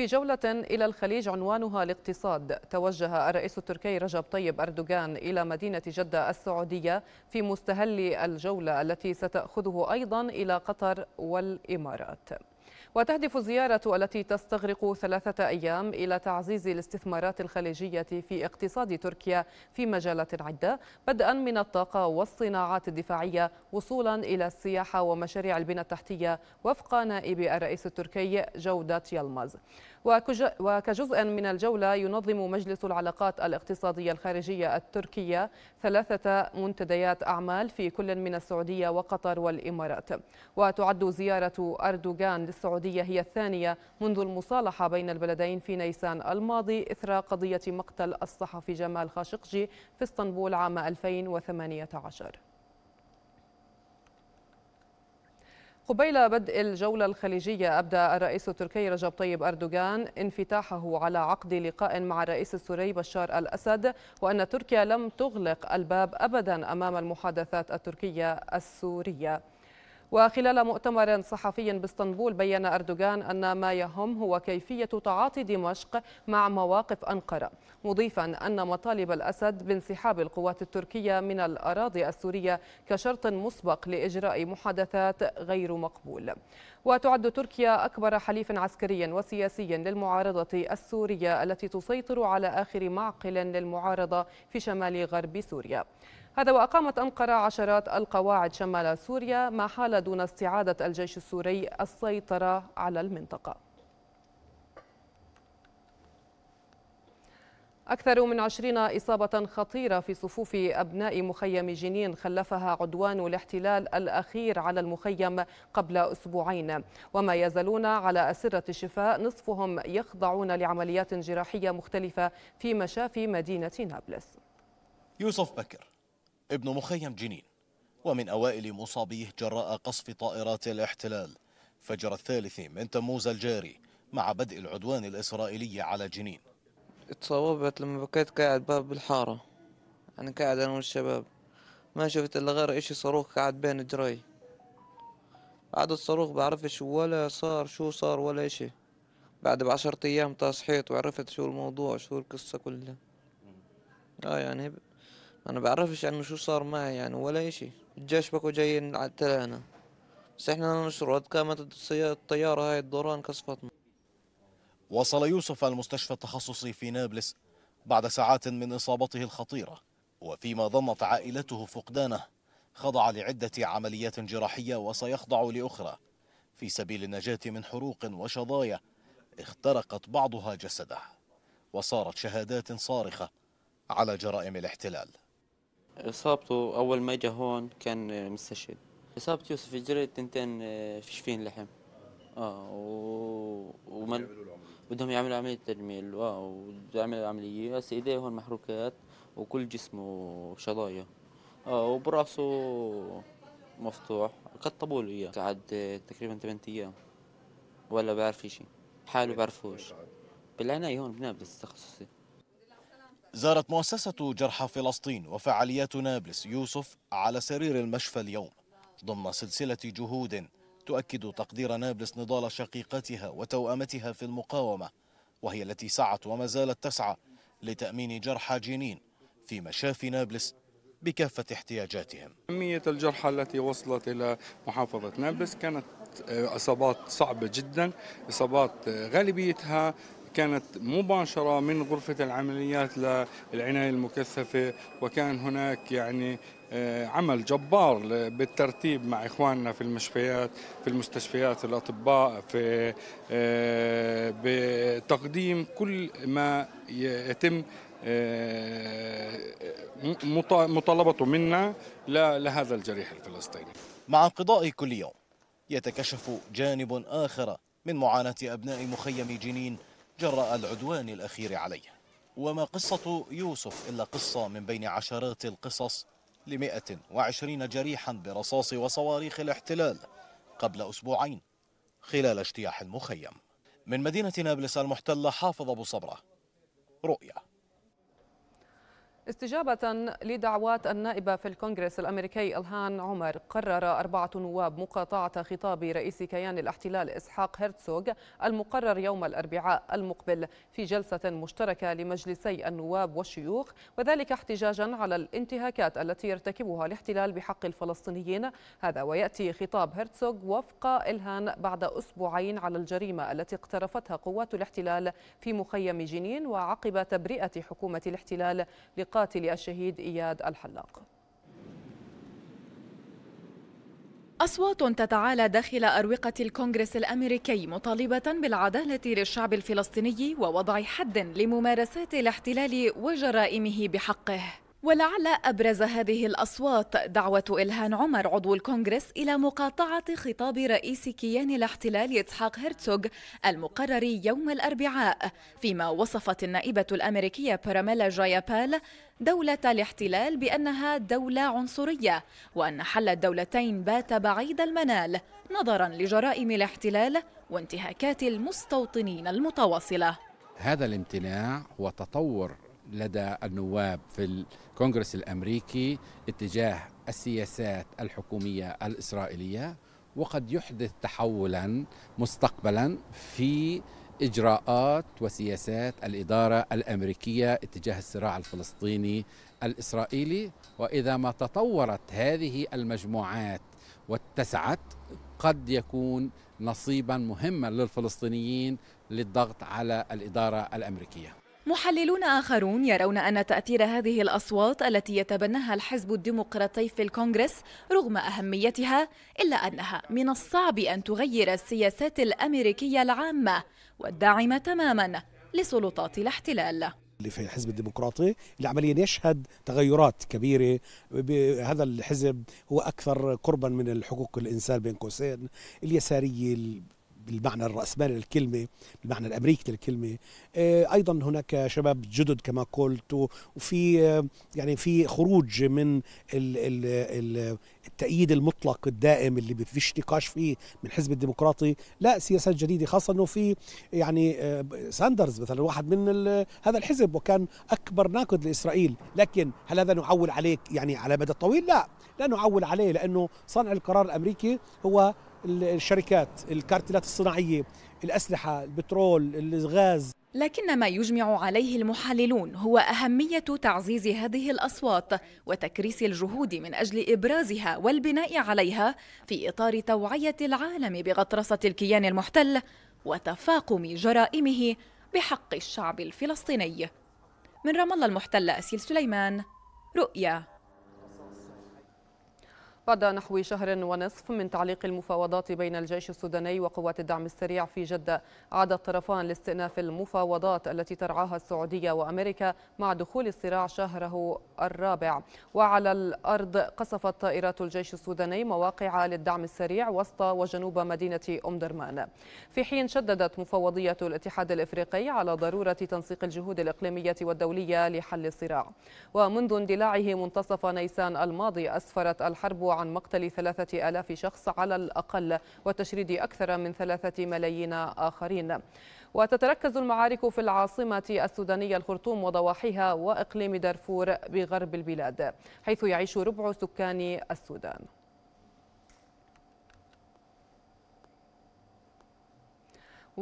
في جولة إلى الخليج عنوانها الاقتصاد توجه الرئيس التركي رجب طيب أردوغان إلى مدينة جدة السعودية في مستهل الجولة التي ستأخذه أيضا إلى قطر والإمارات وتهدف الزيارة التي تستغرق ثلاثة أيام إلى تعزيز الاستثمارات الخليجية في اقتصاد تركيا في مجالات عدة بدءا من الطاقة والصناعات الدفاعية وصولا إلى السياحة ومشاريع البنى التحتية وفق نائب الرئيس التركي جودة يلمز وكجزء من الجولة ينظم مجلس العلاقات الاقتصادية الخارجية التركية ثلاثة منتديات أعمال في كل من السعودية وقطر والإمارات وتعد زيارة أردوغان للسعودية هي الثانية منذ المصالحة بين البلدين في نيسان الماضي إثر قضية مقتل الصحفي جمال خاشقجي في اسطنبول عام 2018 قبيل بدء الجولة الخليجية أبدى الرئيس التركي رجب طيب أردوغان انفتاحه على عقد لقاء مع الرئيس السوري بشار الأسد وأن تركيا لم تغلق الباب أبدا أمام المحادثات التركية السورية وخلال مؤتمر صحفي باسطنبول بين أردوغان أن ما يهم هو كيفية تعاطي دمشق مع مواقف أنقرة مضيفا أن مطالب الأسد بانسحاب القوات التركية من الأراضي السورية كشرط مسبق لإجراء محادثات غير مقبول وتعد تركيا أكبر حليف عسكري وسياسي للمعارضة السورية التي تسيطر على آخر معقل للمعارضة في شمال غرب سوريا هذا وأقامت أنقرة عشرات القواعد شمال سوريا ما حال دون استعادة الجيش السوري السيطرة على المنطقة أكثر من عشرين إصابة خطيرة في صفوف أبناء مخيم جنين خلفها عدوان الاحتلال الأخير على المخيم قبل أسبوعين وما يزالون على أسرة الشفاء نصفهم يخضعون لعمليات جراحية مختلفة في مشافي مدينة نابلس يوسف بكر ابن مخيم جنين ومن أوائل مصابيه جراء قصف طائرات الاحتلال فجر الثالث من تموز الجاري مع بدء العدوان الإسرائيلي على جنين اتصابت لما بكيت قاعد باب بالحارة أنا قاعد أنا والشباب ما شفت إلا غير إشي صاروخ قاعد بين جراي بعد الصاروخ بعرفش ولا صار شو صار ولا إشي بعد بعشرة أيام تصحيت وعرفت شو الموضوع شو القصة كلها آه يعني انا بعرفش عنه يعني شو صار معي يعني ولا اشي الجيش بكو جايين على بس احنا ننشر وقت قامت الطيارة هاي الدوران كصفتنا وصل يوسف المستشفى التخصصي في نابلس بعد ساعات من إصابته الخطيرة وفيما ظنت عائلته فقدانه خضع لعدة عمليات جراحية وسيخضع لأخرى في سبيل النجاة من حروق وشظايا اخترقت بعضها جسده وصارت شهادات صارخة على جرائم الاحتلال اصابته اول ما اجى هون كان مستشهد اصابه يوسف الجري آه، فيش فشفين لحم اه و... ومن... بدهم يعملوا عمليه تجميل اه وبده عمليه بس ايديه هون محروكات وكل جسمه شظايا اه وبراسه مفتوح قطبوا له اياه قعد آه، تقريبا ثمان ايام ولا بعرف شيء حاله بعرفوش بالعنايه هون بنابلس تخصصي زارت مؤسسة جرحى فلسطين وفعاليات نابلس يوسف على سرير المشفى اليوم ضمن سلسلة جهود تؤكد تقدير نابلس نضال شقيقتها وتوأمتها في المقاومة وهي التي سعت وما زالت تسعى لتأمين جرحى جنين في مشافي نابلس بكافة احتياجاتهم أهمية الجرحى التي وصلت إلى محافظة نابلس كانت آه، إصابات صعبة جدا إصابات آه، غالبيتها كانت مباشرة من غرفة العمليات للعناية المكثفة وكان هناك يعني آه، عمل جبار بالترتيب مع اخواننا في المشفيات في المستشفيات الاطباء في آه، بتقديم كل ما يتم آه، مطالبته منا لهذا الجريح الفلسطيني مع انقضاء كل يوم يتكشف جانب اخر من معاناه ابناء مخيم جنين جراء العدوان الأخير عليه وما قصة يوسف إلا قصة من بين عشرات القصص لمئة وعشرين جريحا برصاص وصواريخ الاحتلال قبل أسبوعين خلال اجتياح المخيم من مدينة نابلس المحتلة حافظ أبو صبرة رؤيه استجابة لدعوات النائبة في الكونغرس الأمريكي الهان عمر قرر أربعة نواب مقاطعة خطاب رئيس كيان الاحتلال إسحاق هرتسوغ المقرر يوم الأربعاء المقبل في جلسة مشتركة لمجلسي النواب والشيوخ وذلك احتجاجا على الانتهاكات التي يرتكبها الاحتلال بحق الفلسطينيين هذا ويأتي خطاب هرتسوغ وفق إلهان بعد أسبوعين على الجريمة التي اقترفتها قوات الاحتلال في مخيم جنين وعقب تبرئة حكومة الاحتلال قاتل الشهيد إياد الحلاق أصوات تتعالى داخل أروقة الكونغرس الأمريكي مطالبة بالعدالة للشعب الفلسطيني ووضع حد لممارسات الاحتلال وجرائمه بحقه ولعل أبرز هذه الأصوات دعوة إلهان عمر عضو الكونغرس إلى مقاطعة خطاب رئيس كيان الاحتلال إسحاق هرتسوغ المقرر يوم الأربعاء فيما وصفت النائبة الأمريكية باراميلا جايابال دولة الاحتلال بأنها دولة عنصرية وأن حل الدولتين بات بعيد المنال نظرا لجرائم الاحتلال وانتهاكات المستوطنين المتواصلة هذا الامتناع هو تطور لدى النواب في الكونغرس الامريكي اتجاه السياسات الحكوميه الاسرائيليه وقد يحدث تحولا مستقبلا في اجراءات وسياسات الاداره الامريكيه اتجاه الصراع الفلسطيني الاسرائيلي واذا ما تطورت هذه المجموعات واتسعت قد يكون نصيبا مهما للفلسطينيين للضغط على الاداره الامريكيه محللون آخرون يرون أن تأثير هذه الأصوات التي يتبناها الحزب الديمقراطي في الكونغرس رغم أهميتها إلا أنها من الصعب أن تغير السياسات الأمريكية العامة والداعمة تماما لسلطات الاحتلال اللي في الحزب الديمقراطي اللي عمليا يشهد تغيرات كبيره هذا الحزب هو اكثر قربا من الحقوق الانسان بين قوسين اليساريه بالمعنى الرأسمالي للكلمة بالمعنى الأمريكي للكلمة آه، أيضا هناك شباب جدد كما قلت وفي آه، يعني في خروج من التأييد المطلق الدائم اللي ما فيش نقاش فيه من الحزب الديمقراطي لا سياسات جديدة خاصة أنه في يعني آه، ساندرز مثلا واحد من هذا الحزب وكان أكبر ناقد لإسرائيل لكن هل هذا نعول عليك يعني على مدى طويل لا لا نعول عليه لأنه صانع القرار الأمريكي هو الشركات الكارتلات الصناعية الأسلحة البترول الغاز لكن ما يجمع عليه المحللون هو أهمية تعزيز هذه الأصوات وتكريس الجهود من أجل إبرازها والبناء عليها في إطار توعية العالم بغطرسة الكيان المحتل وتفاقم جرائمه بحق الشعب الفلسطيني من رام الله المحتلة أسيل سليمان رؤيا بعد نحو شهر ونصف من تعليق المفاوضات بين الجيش السوداني وقوات الدعم السريع في جدة عاد الطرفان لاستئناف المفاوضات التي ترعاها السعودية وأمريكا مع دخول الصراع شهره الرابع وعلى الأرض قصفت طائرات الجيش السوداني مواقع للدعم السريع وسط وجنوب مدينة أم درمان في حين شددت مفوضية الاتحاد الإفريقي على ضرورة تنسيق الجهود الإقليمية والدولية لحل الصراع ومنذ اندلاعه منتصف نيسان الماضي أسفرت الحرب عن مقتل ثلاثة آلاف شخص على الأقل وتشريد أكثر من ثلاثة ملايين آخرين وتتركز المعارك في العاصمة السودانية الخرطوم وضواحيها وإقليم دارفور بغرب البلاد حيث يعيش ربع سكان السودان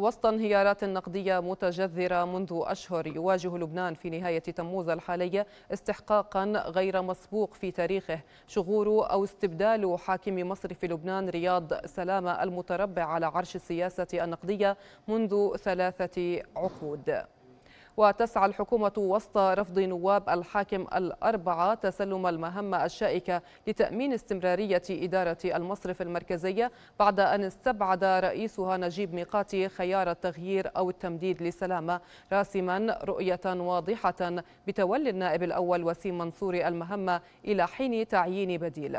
وسط انهيارات نقدية متجذرة منذ أشهر يواجه لبنان في نهاية تموز الحالية استحقاقا غير مسبوق في تاريخه شغور أو استبدال حاكم مصر في لبنان رياض سلامة المتربع على عرش السياسة النقدية منذ ثلاثة عقود وتسعى الحكومة وسط رفض نواب الحاكم الأربعة تسلم المهمة الشائكة لتأمين استمرارية إدارة المصرف المركزية بعد أن استبعد رئيسها نجيب ميقاتي خيار التغيير أو التمديد لسلامة راسما رؤية واضحة بتولي النائب الأول وسيم منصور المهمة إلى حين تعيين بديل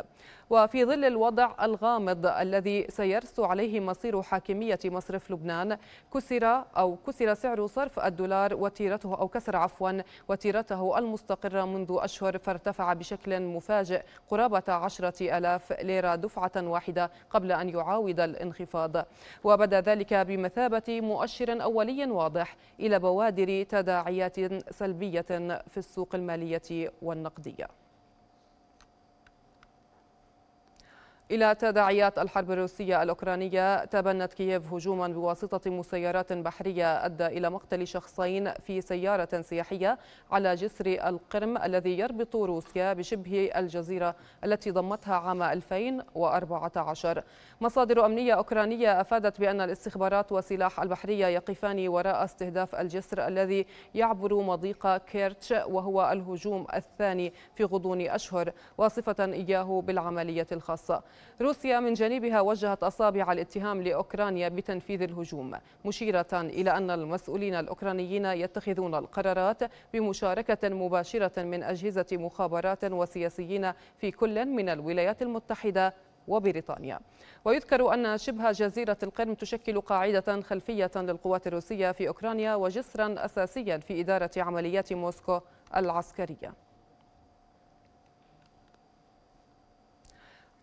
وفي ظل الوضع الغامض الذي سيرسو عليه مصير حاكمية مصرف لبنان كسر أو كسر سعر صرف الدولار وتيران وتيرته أو كسر عفوا وتيرته المستقرة منذ أشهر فارتفع بشكل مفاجئ قرابة عشرة ألاف ليرة دفعة واحدة قبل أن يعاود الانخفاض وبدا ذلك بمثابة مؤشر أولي واضح إلى بوادر تداعيات سلبية في السوق المالية والنقدية إلى تداعيات الحرب الروسية الأوكرانية تبنت كييف هجوما بواسطة مسيرات بحرية أدى إلى مقتل شخصين في سيارة سياحية على جسر القرم الذي يربط روسيا بشبه الجزيرة التي ضمتها عام 2014 مصادر أمنية أوكرانية أفادت بأن الاستخبارات وسلاح البحرية يقفان وراء استهداف الجسر الذي يعبر مضيق كيرتش وهو الهجوم الثاني في غضون أشهر واصفة إياه بالعملية الخاصة روسيا من جانبها وجهت أصابع الاتهام لأوكرانيا بتنفيذ الهجوم مشيرة إلى أن المسؤولين الأوكرانيين يتخذون القرارات بمشاركة مباشرة من أجهزة مخابرات وسياسيين في كل من الولايات المتحدة وبريطانيا ويذكر أن شبه جزيرة القرم تشكل قاعدة خلفية للقوات الروسية في أوكرانيا وجسرا أساسيا في إدارة عمليات موسكو العسكرية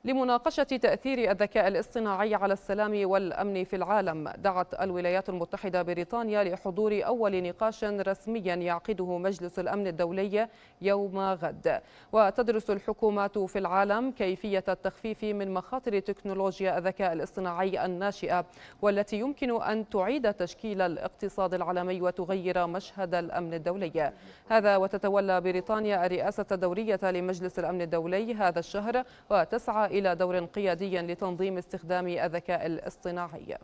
لمناقشة تأثير الذكاء الاصطناعي على السلام والأمن في العالم دعت الولايات المتحدة بريطانيا لحضور أول نقاش رسمي يعقده مجلس الأمن الدولي يوم غد وتدرس الحكومات في العالم كيفية التخفيف من مخاطر تكنولوجيا الذكاء الاصطناعي الناشئة والتي يمكن أن تعيد تشكيل الاقتصاد العالمي وتغير مشهد الأمن الدولي هذا وتتولى بريطانيا الرئاسة الدورية لمجلس الأمن الدولي هذا الشهر وتسعى إلى دور قيادي لتنظيم استخدام الذكاء الاصطناعي